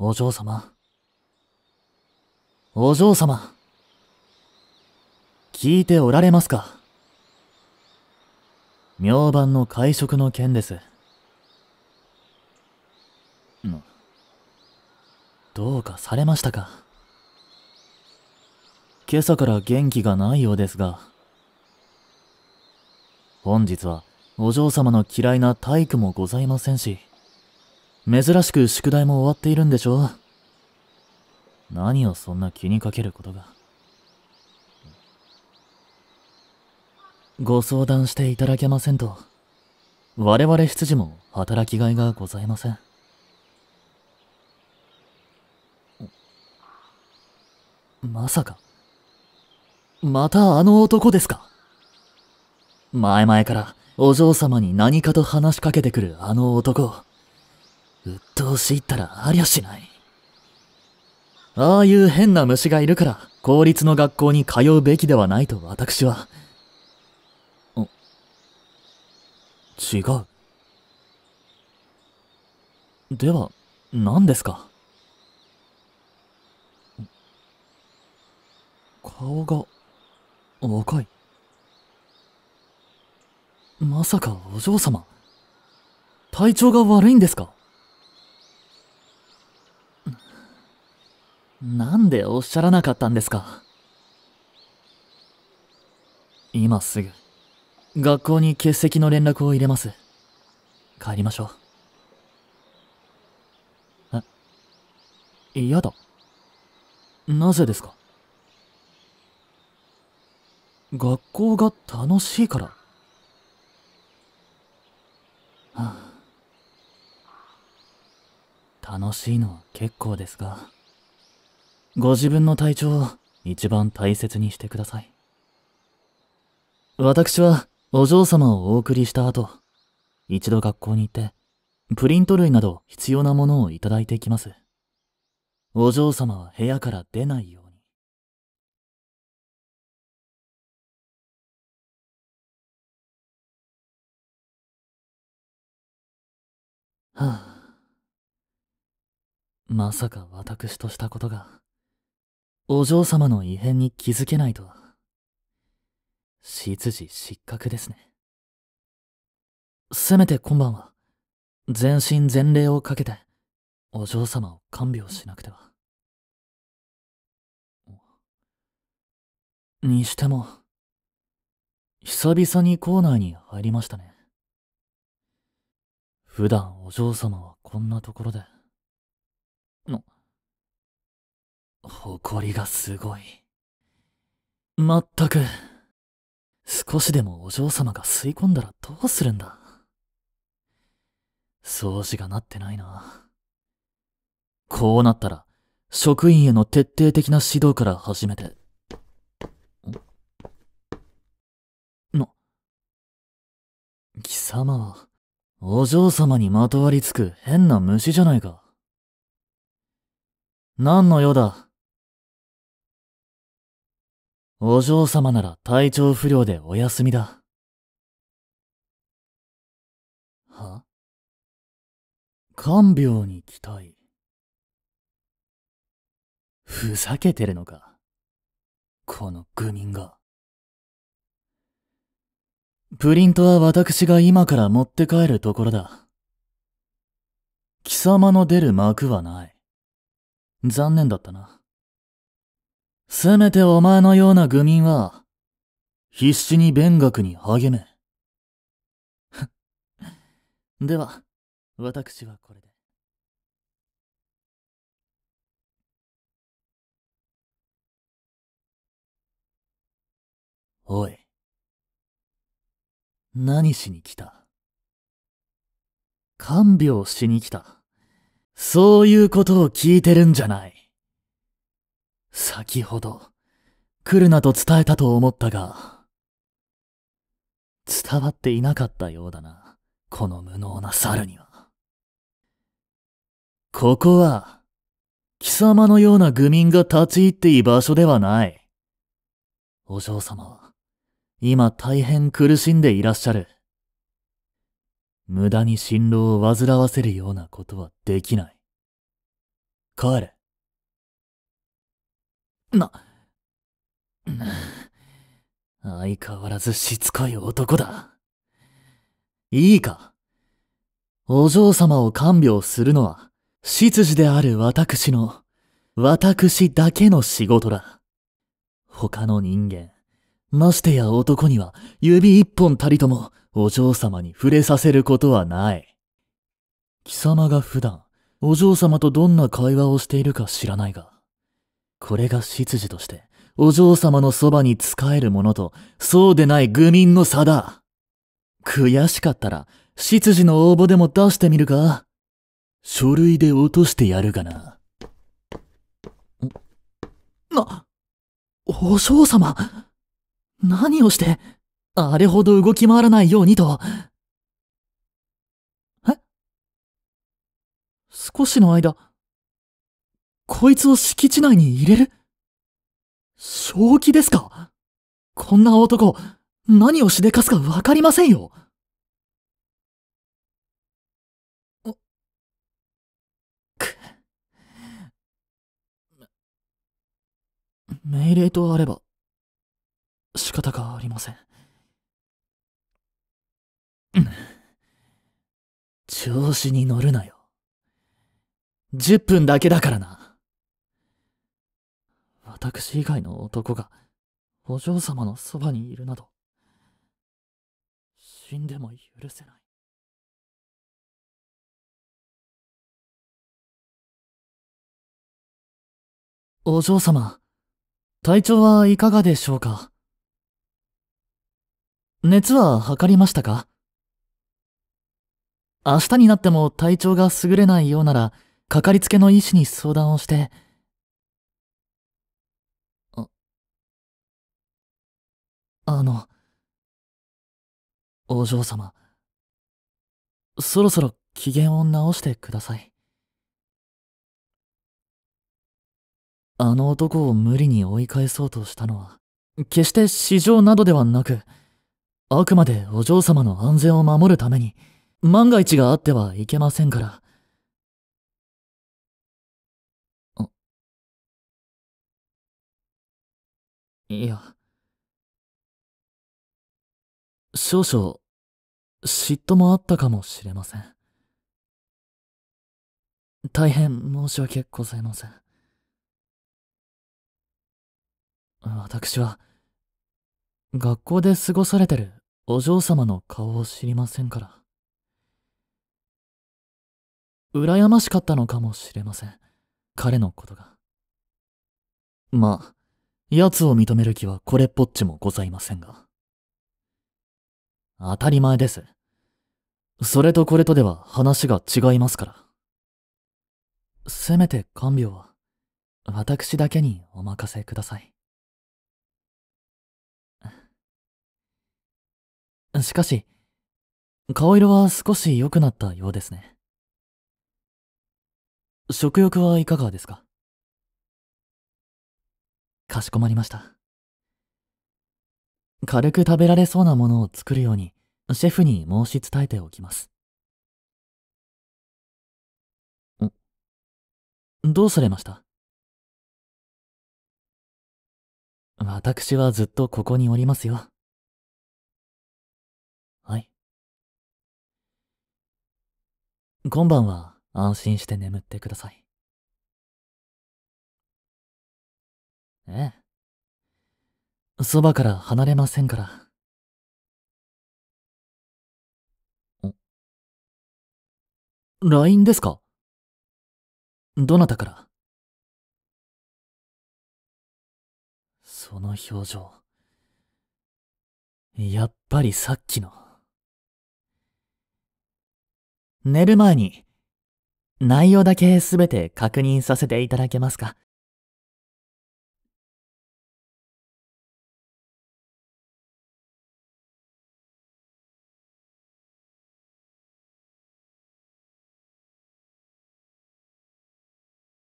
お嬢様。お嬢様。聞いておられますか明晩の会食の件です。どうかされましたか今朝から元気がないようですが。本日はお嬢様の嫌いな体育もございませんし。珍しく宿題も終わっているんでしょ何をそんな気にかけることが。ご相談していただけませんと、我々執事も働きがいがございません。まさか、またあの男ですか前々からお嬢様に何かと話しかけてくるあの男。鬱陶しいったらありゃしない。ああいう変な虫がいるから、公立の学校に通うべきではないと私は。違う。では、何ですか顔が、若い。まさかお嬢様体調が悪いんですかなんでおっしゃらなかったんですか今すぐ、学校に欠席の連絡を入れます。帰りましょう。え、嫌だ。なぜですか学校が楽しいから。はあ、楽しいのは結構ですが。ご自分の体調を一番大切にしてください。私はお嬢様をお送りした後、一度学校に行って、プリント類など必要なものをいただいてきます。お嬢様は部屋から出ないように。はあ、まさか私としたことが。お嬢様の異変に気づけないと。執事失格ですね。せめて今晩は、全身全霊をかけて、お嬢様を看病しなくては。にしても、久々に校内に入りましたね。普段お嬢様はこんなところで。の。誇りがすごい。まったく、少しでもお嬢様が吸い込んだらどうするんだ。掃除がなってないな。こうなったら、職員への徹底的な指導から始めて。な、貴様は、お嬢様にまとわりつく変な虫じゃないか。何の用だお嬢様なら体調不良でお休みだ。は看病に期待。ふざけてるのか。この愚民が。プリントは私が今から持って帰るところだ。貴様の出る幕はない。残念だったな。せめてお前のような愚民は、必死に勉学に励め。では、私はこれで。おい。何しに来た看病しに来た。そういうことを聞いてるんじゃない。先ほど、来るなと伝えたと思ったが、伝わっていなかったようだな、この無能な猿には。ここは、貴様のような愚民が立ち入っていい場所ではない。お嬢様は、今大変苦しんでいらっしゃる。無駄に辛労を煩わせるようなことはできない。帰れ。な、相変わらずしつこい男だ。いいか。お嬢様を看病するのは、執事である私の、私だけの仕事だ。他の人間、ましてや男には指一本たりともお嬢様に触れさせることはない。貴様が普段、お嬢様とどんな会話をしているか知らないが、これが執事として、お嬢様のそばに仕える者と、そうでない愚民の差だ。悔しかったら、執事の応募でも出してみるか書類で落としてやるがな。な、お嬢様、何をして、あれほど動き回らないようにと。え少しの間、こいつを敷地内に入れる正気ですかこんな男、何をしでかすかわかりませんよ。命令とあれば、仕方がありません。調子に乗るなよ。10分だけだからな。私以外の男が、お嬢様のそばにいるなど、死んでも許せない。お嬢様、体調はいかがでしょうか熱は測りましたか明日になっても体調が優れないようなら、かかりつけの医師に相談をして、あの、お嬢様、そろそろ機嫌を直してください。あの男を無理に追い返そうとしたのは、決して市場などではなく、あくまでお嬢様の安全を守るために、万が一があってはいけませんから。いや。少々、嫉妬もあったかもしれません。大変申し訳ございません。私は、学校で過ごされてるお嬢様の顔を知りませんから。羨ましかったのかもしれません。彼のことが。まあ、奴を認める気はこれっぽっちもございませんが。当たり前です。それとこれとでは話が違いますから。せめて看病は、私だけにお任せください。しかし、顔色は少し良くなったようですね。食欲はいかがですかかしこまりました。軽く食べられそうなものを作るように、シェフに申し伝えておきます。んどうされました私はずっとここにおりますよ。はい。今晩は安心して眠ってください。ええ。そばから離れませんから。LINE ですかどなたからその表情。やっぱりさっきの。寝る前に、内容だけすべて確認させていただけますか